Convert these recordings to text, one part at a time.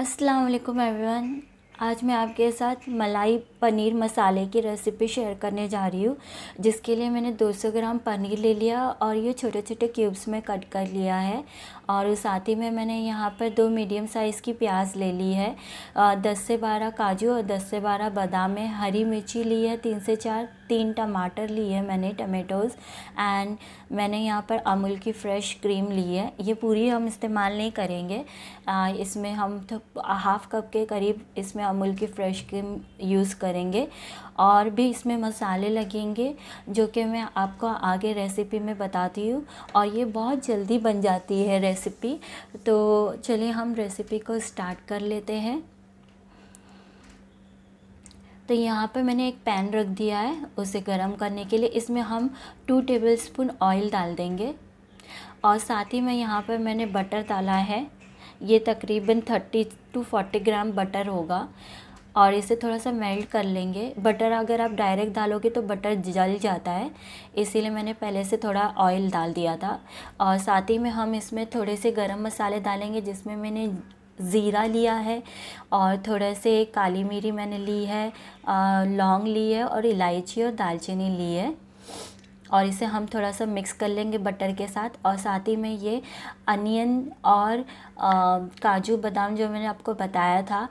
अस्सलाम वालेकुम एवरीवन आज मैं आपके साथ मलाई पनीर मसाले की रेसिपी शेयर करने जा रही हूँ जिसके लिए मैंने 200 ग्राम पनीर ले लिया और ये छोटे छोटे क्यूब्स में कट कर लिया है और साथ ही में मैंने यहाँ पर दो मीडियम साइज़ की प्याज ले ली है दस से बारह काजू और दस से बारह बादाम में हरी मिर्ची ली है तीन से चार तीन टमाटर लिए मैंने टमेटोज़ एंड मैंने यहाँ पर अमूल की फ़्रेश क्रीम ली है ये पूरी हम इस्तेमाल नहीं करेंगे आ, इसमें हम हाफ़ तो कप के करीब इसमें अमूल की फ़्रेश क्रीम यूज़ करेंगे और भी इसमें मसाले लगेंगे जो कि मैं आपको आगे रेसिपी में बताती हूँ और ये बहुत जल्दी बन जाती है रेसिपी तो चलिए हम रेसिपी को स्टार्ट कर लेते हैं तो यहाँ पर मैंने एक पैन रख दिया है उसे गर्म करने के लिए इसमें हम टू टेबल स्पून ऑयल डाल देंगे और साथ ही में यहाँ पर मैंने बटर डाला है ये तकरीबन thirty to forty gram butter होगा और इसे थोड़ा सा मेल्ट कर लेंगे बटर अगर आप डायरेक्ट डालोगे तो बटर जल जाता है इसीलिए मैंने पहले से थोड़ा ऑयल डाल दिया था और साथ ही में हम इसमें थोड़े से गरम मसाले डालेंगे जिसमें मैंने ज़ीरा लिया है और थोड़े से काली मिरी मैंने ली है लौंग ली है और इलायची और दालचीनी ली है और इसे हम थोड़ा सा मिक्स कर लेंगे बटर के साथ और साथ ही में ये अनियन और काजू बादाम जो मैंने आपको बताया था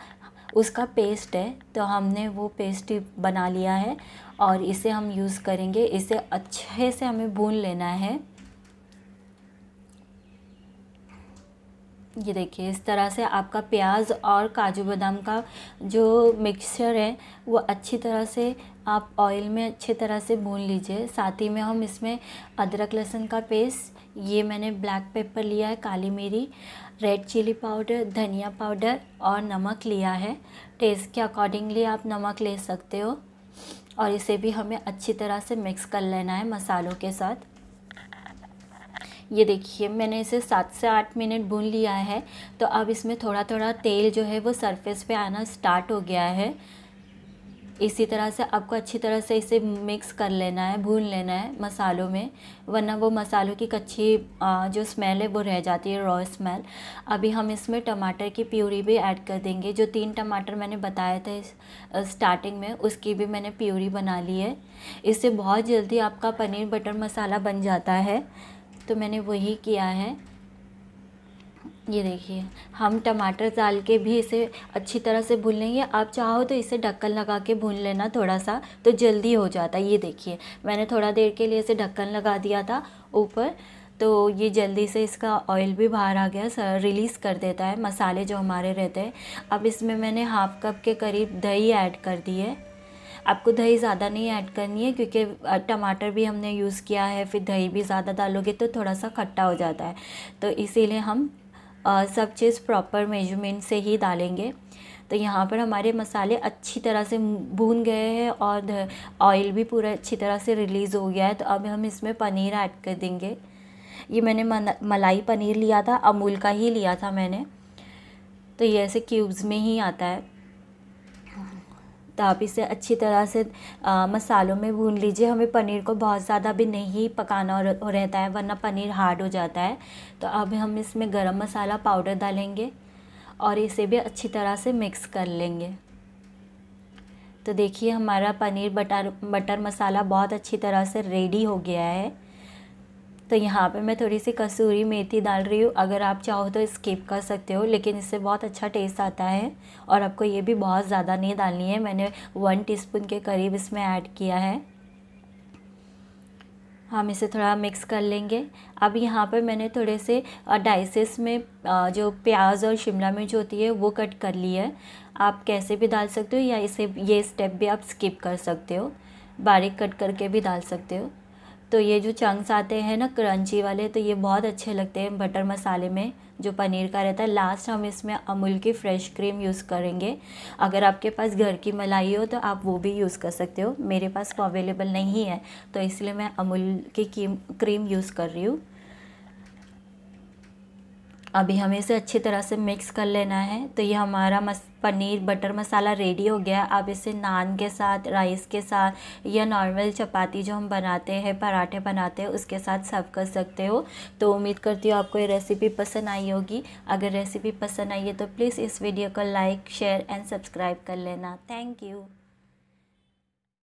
उसका पेस्ट है तो हमने वो पेस्ट बना लिया है और इसे हम यूज़ करेंगे इसे अच्छे से हमें भून लेना है ये देखिए इस तरह से आपका प्याज और काजू बादाम का जो मिक्सचर है वो अच्छी तरह से आप ऑयल में अच्छी तरह से भून लीजिए साथ ही में हम इसमें अदरक लहसुन का पेस्ट ये मैंने ब्लैक पेपर लिया है काली मिरी रेड चिली पाउडर धनिया पाउडर और नमक लिया है टेस्ट के अकॉर्डिंगली आप नमक ले सकते हो और इसे भी हमें अच्छी तरह से मिक्स कर लेना है मसालों के साथ ये देखिए मैंने इसे सात से आठ मिनट भून लिया है तो अब इसमें थोड़ा थोड़ा तेल जो है वो सरफेस पे आना स्टार्ट हो गया है इसी तरह से आपको अच्छी तरह से इसे मिक्स कर लेना है भून लेना है मसालों में वरना वो मसालों की कच्ची जो स्मेल है वो रह जाती है रॉ स्मेल अभी हम इसमें टमाटर की प्यूरी भी ऐड कर देंगे जो तीन टमाटर मैंने बताए थे स्टार्टिंग में उसकी भी मैंने प्यूरी बना ली है इससे बहुत जल्दी आपका पनीर बटर मसाला बन जाता है तो मैंने वही किया है ये देखिए हम टमाटर डाल के भी इसे अच्छी तरह से भून लेंगे आप चाहो तो इसे ढक्कन लगा के भून लेना थोड़ा सा तो जल्दी हो जाता है ये देखिए मैंने थोड़ा देर के लिए इसे ढक्कन लगा दिया था ऊपर तो ये जल्दी से इसका ऑयल भी बाहर आ गया रिलीज़ कर देता है मसाले जो हमारे रहते हैं अब इसमें मैंने हाफ़ कप के करीब दही ऐड कर दी है आपको दही ज़्यादा नहीं ऐड करनी है क्योंकि टमाटर भी हमने यूज़ किया है फिर दही भी ज़्यादा डालोगे तो थोड़ा सा खट्टा हो जाता है तो इसीलिए हम आ, सब चीज़ प्रॉपर मेजरमेंट से ही डालेंगे तो यहाँ पर हमारे मसाले अच्छी तरह से भून गए हैं और ऑयल भी पूरा अच्छी तरह से रिलीज़ हो गया है तो अब हम इसमें पनीर ऐड कर देंगे ये मैंने मलाई पनीर लिया था अमूल का ही लिया था मैंने तो ये ऐसे क्यूब्स में ही आता है तो आप इसे अच्छी तरह से आ, मसालों में भून लीजिए हमें पनीर को बहुत ज़्यादा भी नहीं पकाना हो, रहता है वरना पनीर हार्ड हो जाता है तो अब हम इसमें गरम मसाला पाउडर डालेंगे और इसे भी अच्छी तरह से मिक्स कर लेंगे तो देखिए हमारा पनीर बटर बटर मसाला बहुत अच्छी तरह से रेडी हो गया है तो यहाँ पे मैं थोड़ी सी कसूरी मेथी डाल रही हूँ अगर आप चाहो तो स्किप कर सकते हो लेकिन इससे बहुत अच्छा टेस्ट आता है और आपको ये भी बहुत ज़्यादा नहीं डालनी है मैंने वन टी के करीब इसमें ऐड किया है हम इसे थोड़ा मिक्स कर लेंगे अब यहाँ पर मैंने थोड़े से डाइसेस में जो प्याज और शिमला मिर्च होती है वो कट कर ली है आप कैसे भी डाल सकते हो या इसे ये स्टेप भी आप स्किप कर सकते हो बारीक कट करके भी डाल सकते हो तो ये जो चंक्स आते हैं ना क्रंची वाले तो ये बहुत अच्छे लगते हैं बटर मसाले में जो पनीर का रहता है लास्ट हम इसमें अमूल की फ़्रेश क्रीम यूज़ करेंगे अगर आपके पास घर की मलाई हो तो आप वो भी यूज़ कर सकते हो मेरे पास वो अवेलेबल नहीं है तो इसलिए मैं अमूल की क्रीम यूज़ कर रही हूँ अभी हमें इसे अच्छी तरह से मिक्स कर लेना है तो ये हमारा मस पनीर बटर मसाला रेडी हो गया अब इसे नान के साथ राइस के साथ या नॉर्मल चपाती जो हम बनाते हैं पराठे बनाते हैं उसके साथ सर्व कर सकते हो तो उम्मीद करती हूँ आपको ये रेसिपी पसंद आई होगी अगर रेसिपी पसंद आई है तो प्लीज़ इस वीडियो को लाइक शेयर एंड सब्सक्राइब कर लेना थैंक यू